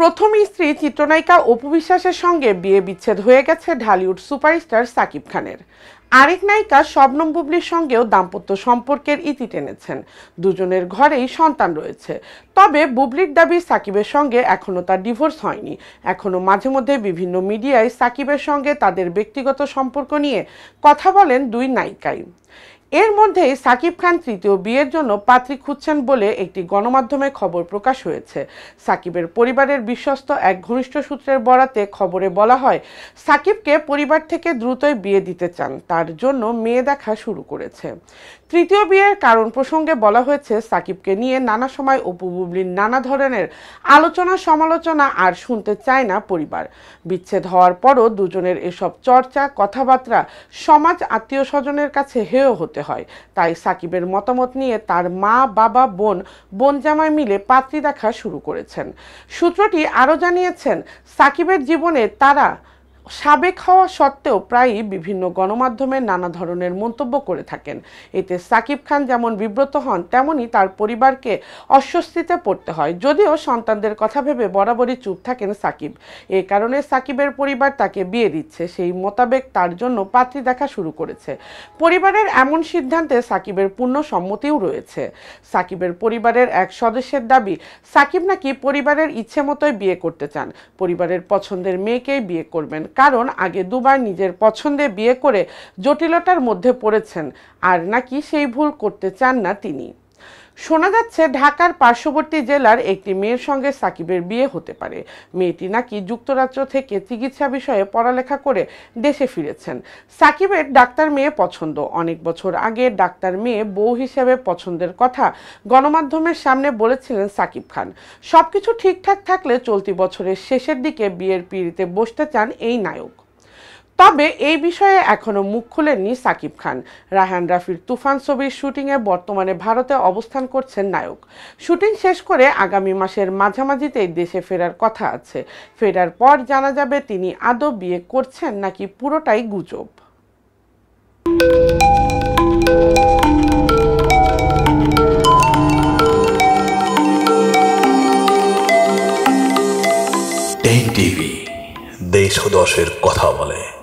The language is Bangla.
প্রথম স্ত্রী চিত্রনায়িকা অপু বিশ্বাসের সঙ্গে বিয়ে বিচ্ছেদ হয়ে গেছে ঢালিউড সুপারস্টার সাকিব খানের আরেক নায়িকা শবনম বুবলির সঙ্গেও দাম্পত্য সম্পর্কের ইতি টেনেছেন দুজনের ঘরেই সন্তান রয়েছে তবে বুবলির দাবি সাকিবের সঙ্গে এখনও তার ডিভোর্স হয়নি এখনও মাঝে মধ্যে বিভিন্ন মিডিয়ায় সাকিবের সঙ্গে তাদের ব্যক্তিগত সম্পর্ক নিয়ে কথা বলেন দুই নায়িকাই এর মধ্যেই সাকিব খান তৃতীয় বিয়ের জন্য পাত্রী খুঁজছেন বলে একটি গণমাধ্যমে খবর প্রকাশ হয়েছে সাকিবের পরিবারের বিশ্বস্ত এক ঘনিষ্ঠ সূত্রের বরাতে খবরে বলা হয় সাকিবকে পরিবার থেকে দ্রুতই বিয়ে দিতে চান তার জন্য মেয়ে দেখা শুরু করেছে তৃতীয় বিয়ের কারণ প্রসঙ্গে বলা হয়েছে সাকিবকে নিয়ে নানা সময় অপু নানা ধরনের আলোচনা সমালোচনা আর শুনতে চায় না পরিবার বিচ্ছেদ হওয়ার পরও দুজনের এসব চর্চা কথাবার্তা সমাজ আত্মীয় স্বজনের কাছে হেয় হতে হয় তাই সাকিবের মতামত নিয়ে তার মা বাবা বোন বোন জামাই মিলে পাত্রী দেখা শুরু করেছেন সূত্রটি আরও জানিয়েছেন সাকিবের জীবনে তারা সাবেক হওয়া সত্ত্বেও প্রায়ই বিভিন্ন গণমাধ্যমে নানা ধরনের মন্তব্য করে থাকেন এতে সাকিব খান যেমন বিব্রত হন তেমনি তার পরিবারকে অস্বস্তিতে পড়তে হয় যদিও সন্তানদের কথা ভেবে বরাবরই চুপ থাকেন সাকিব এ কারণে সাকিবের পরিবার তাকে বিয়ে দিচ্ছে সেই মোতাবেক তার জন্য পাত্রী দেখা শুরু করেছে পরিবারের এমন সিদ্ধান্তে সাকিবের পূর্ণ সম্মতিও রয়েছে সাকিবের পরিবারের এক সদস্যের দাবি সাকিব নাকি পরিবারের ইচ্ছে মতোই বিয়ে করতে চান পরিবারের পছন্দের মেয়েকেই বিয়ে করবেন কারণ আগে দুবার নিজের পছন্দে বিয়ে করে জটিলতার মধ্যে পড়েছেন আর নাকি সেই ভুল করতে চান না তিনি শোনা যাচ্ছে ঢাকার পার্শ্ববর্তী জেলার একটি মেয়ের সঙ্গে সাকিবের বিয়ে হতে পারে মেয়েটি নাকি যুক্তরাজ্য থেকে চিকিৎসা বিষয়ে পড়ালেখা করে দেশে ফিরেছেন সাকিবের ডাক্তার মেয়ে পছন্দ অনেক বছর আগে ডাক্তার মেয়ে বউ হিসেবে পছন্দের কথা গণমাধ্যমের সামনে বলেছিলেন সাকিব খান সবকিছু ঠিকঠাক থাকলে চলতি বছরের শেষের দিকে বিয়ের পিড়িতে বসতে চান এই নায়ক তবে এই বিষয়ে এখনও মুখ খুলেননি সাকিব খান রাহান রাফির তুফান ছবির শুটিংয়ে বর্তমানে ভারতে অবস্থান করছেন নায়ক শুটিং শেষ করে আগামী মাসের মাঝামাঝিতেই দেশে ফেরার কথা আছে ফেরার পর জানা যাবে তিনি আদৌ বিয়ে করছেন নাকি পুরোটাই গুজব টিভি দেশ দশের কথা বলে